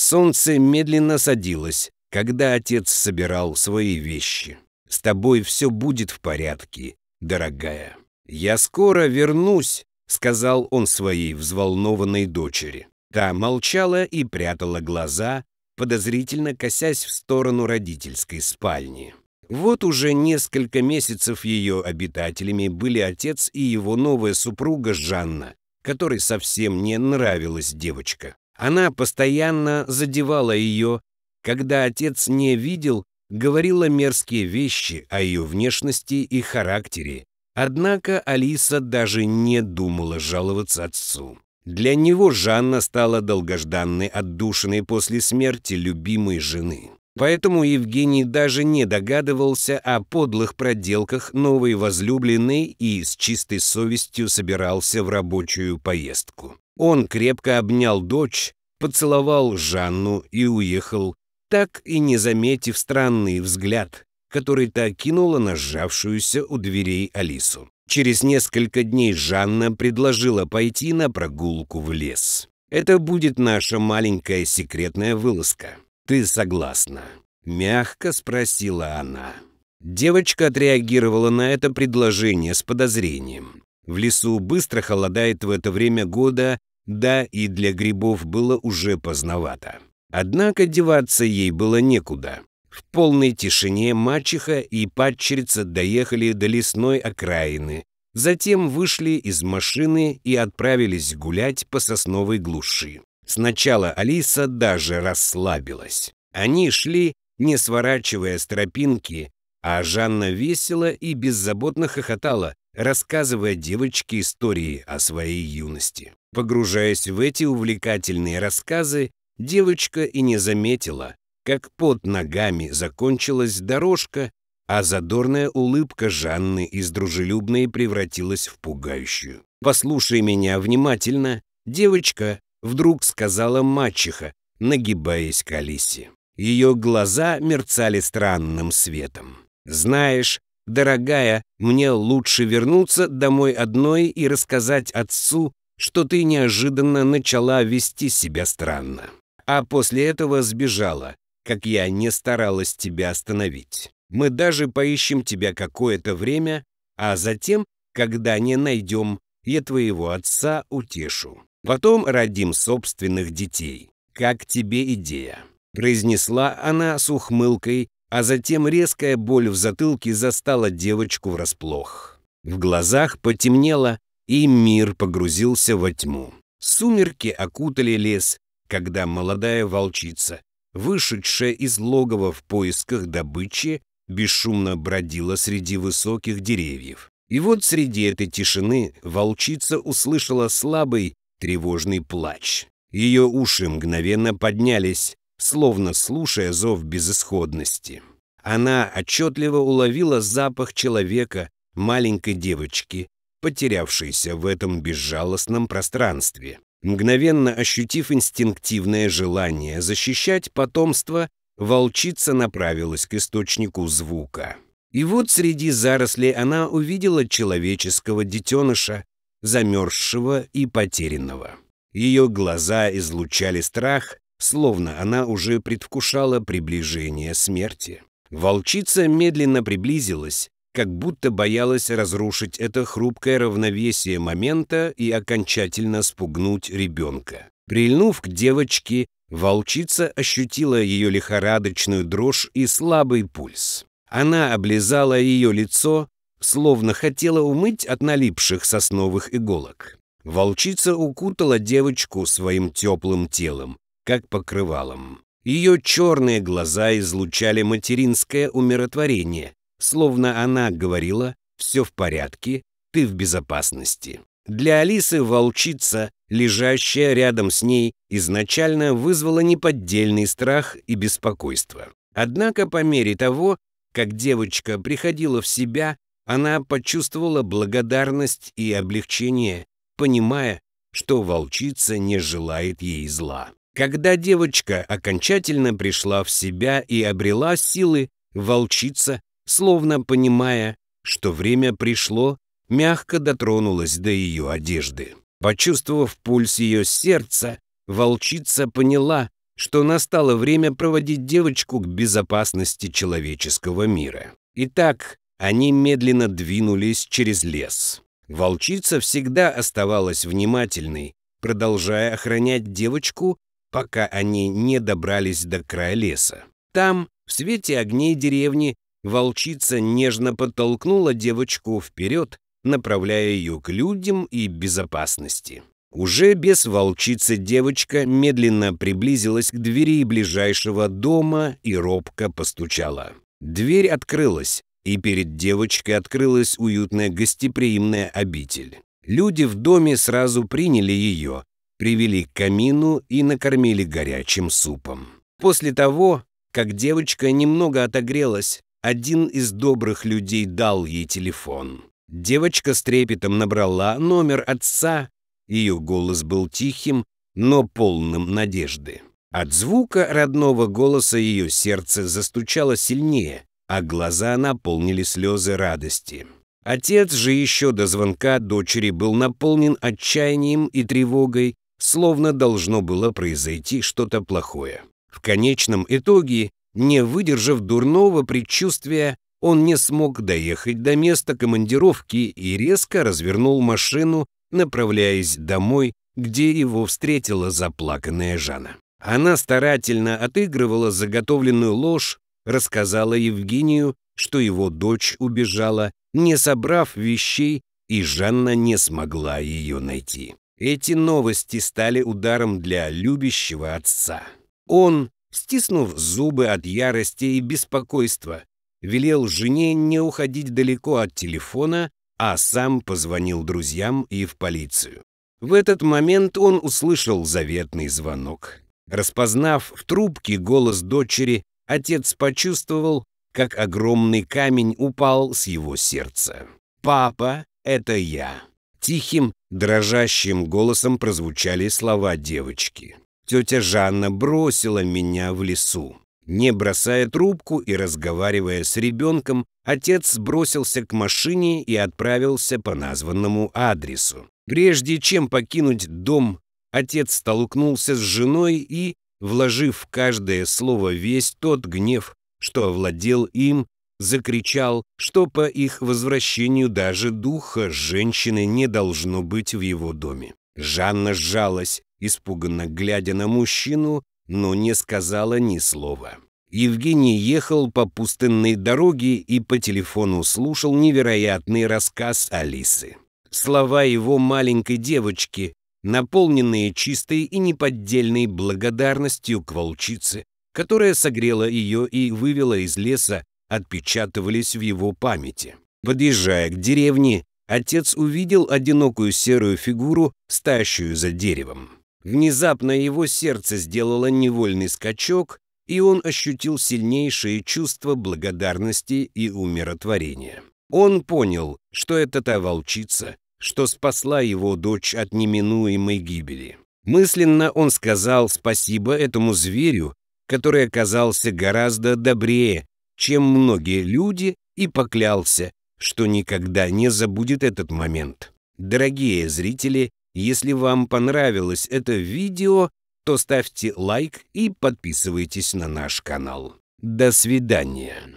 Солнце медленно садилось, когда отец собирал свои вещи. «С тобой все будет в порядке, дорогая. Я скоро вернусь», — сказал он своей взволнованной дочери. Та молчала и прятала глаза, подозрительно косясь в сторону родительской спальни. Вот уже несколько месяцев ее обитателями были отец и его новая супруга Жанна, которой совсем не нравилась девочка. Она постоянно задевала ее, когда отец не видел, говорила мерзкие вещи о ее внешности и характере. Однако Алиса даже не думала жаловаться отцу. Для него Жанна стала долгожданной отдушиной после смерти любимой жены. Поэтому Евгений даже не догадывался о подлых проделках новой возлюбленной и с чистой совестью собирался в рабочую поездку. Он крепко обнял дочь, поцеловал Жанну и уехал, так и не заметив странный взгляд, который та кинула на сжавшуюся у дверей Алису. Через несколько дней Жанна предложила пойти на прогулку в лес. «Это будет наша маленькая секретная вылазка. Ты согласна?» Мягко спросила она. Девочка отреагировала на это предложение с подозрением. В лесу быстро холодает в это время года, да, и для грибов было уже поздновато. Однако деваться ей было некуда. В полной тишине мачеха и падчерица доехали до лесной окраины, затем вышли из машины и отправились гулять по сосновой глуши. Сначала Алиса даже расслабилась. Они шли, не сворачивая с тропинки, а Жанна весело и беззаботно хохотала, рассказывая девочке истории о своей юности. Погружаясь в эти увлекательные рассказы, девочка и не заметила, как под ногами закончилась дорожка, а задорная улыбка Жанны из дружелюбной превратилась в пугающую. «Послушай меня внимательно», девочка вдруг сказала мачеха, нагибаясь к Алисе. Ее глаза мерцали странным светом. «Знаешь, «Дорогая, мне лучше вернуться домой одной и рассказать отцу, что ты неожиданно начала вести себя странно. А после этого сбежала, как я не старалась тебя остановить. Мы даже поищем тебя какое-то время, а затем, когда не найдем, я твоего отца утешу. Потом родим собственных детей. Как тебе идея?» Произнесла она с ухмылкой а затем резкая боль в затылке застала девочку врасплох. В глазах потемнело, и мир погрузился во тьму. Сумерки окутали лес, когда молодая волчица, вышедшая из логова в поисках добычи, бесшумно бродила среди высоких деревьев. И вот среди этой тишины волчица услышала слабый тревожный плач. Ее уши мгновенно поднялись, словно слушая зов безысходности. Она отчетливо уловила запах человека, маленькой девочки, потерявшейся в этом безжалостном пространстве, мгновенно ощутив инстинктивное желание защищать потомство, волчица направилась к источнику звука. И вот среди зарослей она увидела человеческого детеныша, замерзшего и потерянного. Ее глаза излучали страх, словно она уже предвкушала приближение смерти. Волчица медленно приблизилась, как будто боялась разрушить это хрупкое равновесие момента и окончательно спугнуть ребенка. Прильнув к девочке, волчица ощутила ее лихорадочную дрожь и слабый пульс. Она облизала ее лицо, словно хотела умыть от налипших сосновых иголок. Волчица укутала девочку своим теплым телом, как покрывалом. Ее черные глаза излучали материнское умиротворение, словно она говорила «все в порядке, ты в безопасности». Для Алисы волчица, лежащая рядом с ней, изначально вызвала неподдельный страх и беспокойство. Однако по мере того, как девочка приходила в себя, она почувствовала благодарность и облегчение, понимая, что волчица не желает ей зла. Когда девочка окончательно пришла в себя и обрела силы, волчица, словно понимая, что время пришло, мягко дотронулась до ее одежды. Почувствовав пульс ее сердца, волчица поняла, что настало время проводить девочку к безопасности человеческого мира. Итак, они медленно двинулись через лес. Волчица всегда оставалась внимательной, продолжая охранять девочку пока они не добрались до края леса. Там, в свете огней деревни, волчица нежно подтолкнула девочку вперед, направляя ее к людям и безопасности. Уже без волчицы девочка медленно приблизилась к двери ближайшего дома и робко постучала. Дверь открылась, и перед девочкой открылась уютная гостеприимная обитель. Люди в доме сразу приняли ее, привели к камину и накормили горячим супом. После того, как девочка немного отогрелась, один из добрых людей дал ей телефон. Девочка с трепетом набрала номер отца, ее голос был тихим, но полным надежды. От звука родного голоса ее сердце застучало сильнее, а глаза наполнили слезы радости. Отец же еще до звонка дочери был наполнен отчаянием и тревогой, словно должно было произойти что-то плохое. В конечном итоге, не выдержав дурного предчувствия, он не смог доехать до места командировки и резко развернул машину, направляясь домой, где его встретила заплаканная Жанна. Она старательно отыгрывала заготовленную ложь, рассказала Евгению, что его дочь убежала, не собрав вещей, и Жанна не смогла ее найти. Эти новости стали ударом для любящего отца. Он, стиснув зубы от ярости и беспокойства, велел жене не уходить далеко от телефона, а сам позвонил друзьям и в полицию. В этот момент он услышал заветный звонок. Распознав в трубке голос дочери, отец почувствовал, как огромный камень упал с его сердца. «Папа, это я!» Тихим, Дрожащим голосом прозвучали слова девочки. Тетя Жанна бросила меня в лесу. Не бросая трубку и разговаривая с ребенком, отец бросился к машине и отправился по названному адресу. Прежде чем покинуть дом, отец столкнулся с женой и, вложив в каждое слово весь тот гнев, что овладел им, закричал, что по их возвращению даже духа женщины не должно быть в его доме. Жанна сжалась, испуганно глядя на мужчину, но не сказала ни слова. Евгений ехал по пустынной дороге и по телефону слушал невероятный рассказ Алисы. Слова его маленькой девочки, наполненные чистой и неподдельной благодарностью к волчице, которая согрела ее и вывела из леса, отпечатывались в его памяти. Подъезжая к деревне, отец увидел одинокую серую фигуру, стащую за деревом. Внезапно его сердце сделало невольный скачок, и он ощутил сильнейшее чувство благодарности и умиротворения. Он понял, что это та волчица, что спасла его дочь от неминуемой гибели. Мысленно он сказал спасибо этому зверю, который оказался гораздо добрее, чем многие люди, и поклялся, что никогда не забудет этот момент. Дорогие зрители, если вам понравилось это видео, то ставьте лайк и подписывайтесь на наш канал. До свидания.